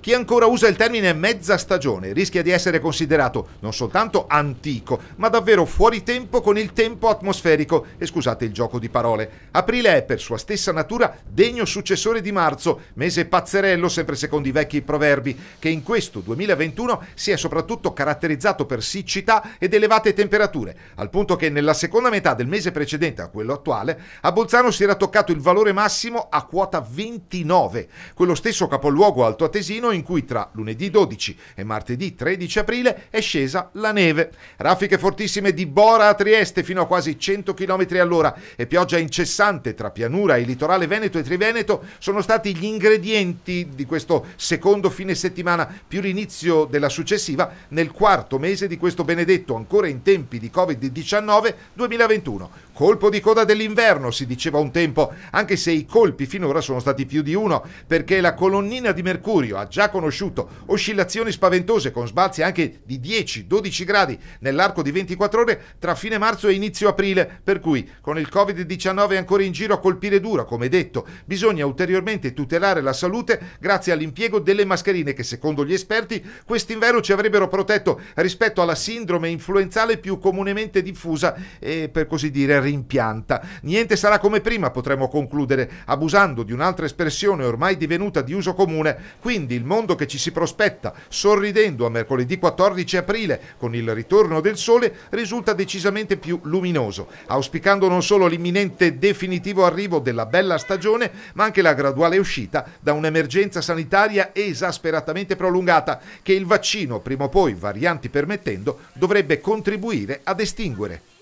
Chi ancora usa il termine mezza stagione rischia di essere considerato non soltanto antico, ma davvero fuori tempo con il tempo atmosferico, e scusate il gioco di parole. Aprile è per sua stessa natura degno successore di marzo, mese pazzerello sempre secondo i vecchi proverbi, che in questo 2021 si è soprattutto caratterizzato per siccità ed elevate temperature, al punto che nella seconda metà del mese precedente a quello attuale, a Bolzano si era toccato il valore massimo a quota 29, quello stesso capoluogo altoatesino giorno in cui tra lunedì 12 e martedì 13 aprile è scesa la neve. Raffiche fortissime di Bora a Trieste fino a quasi 100 km all'ora e pioggia incessante tra pianura e litorale Veneto e Triveneto sono stati gli ingredienti di questo secondo fine settimana più l'inizio della successiva nel quarto mese di questo benedetto ancora in tempi di Covid-19 2021. Colpo di coda dell'inverno si diceva un tempo, anche se i colpi finora sono stati più di uno perché la colonnina di mercurio ha già già conosciuto, oscillazioni spaventose con sbalzi anche di 10-12 gradi nell'arco di 24 ore tra fine marzo e inizio aprile, per cui con il Covid-19 ancora in giro a colpire dura, come detto, bisogna ulteriormente tutelare la salute grazie all'impiego delle mascherine che secondo gli esperti quest'inverno ci avrebbero protetto rispetto alla sindrome influenzale più comunemente diffusa e per così dire rimpianta. Niente sarà come prima, potremmo concludere, abusando di un'altra espressione ormai divenuta di uso comune, quindi il mondo che ci si prospetta, sorridendo a mercoledì 14 aprile con il ritorno del sole, risulta decisamente più luminoso, auspicando non solo l'imminente definitivo arrivo della bella stagione, ma anche la graduale uscita da un'emergenza sanitaria esasperatamente prolungata che il vaccino, prima o poi varianti permettendo, dovrebbe contribuire ad estinguere.